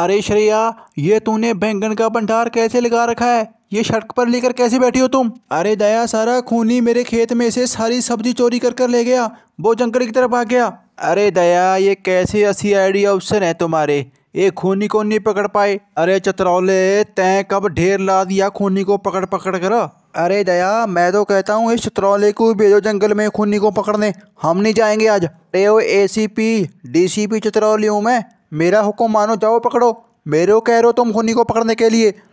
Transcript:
अरे श्रेया ये तूने बैंगन का भंडार कैसे लगा रखा है ये सड़क पर लेकर कैसे बैठी हो तुम अरे दया सारा खूनी मेरे खेत में से सारी सब्जी चोरी कर कर ले गया वो जंगल की तरफ आ गया अरे दया ये कैसे ऐसी आइडिया ऑप्शन है तुम्हारे ये खूनी को नहीं पकड़ पाए अरे चतरौले तय कब ढेर ला दिया खूनी को पकड़ पकड़ कर अरे दया मैं तो कहता हूँ इस चतरौले को भेजो जंगल में खूनी को पकड़ने हम नहीं जाएंगे आज अरे ओ A C P D C P Chatrauli हूँ मैं मेरा हुक्म मानो जाओ पकड़ो मेरे कह रहे हो तुम खूनी को पकड़ने के लिए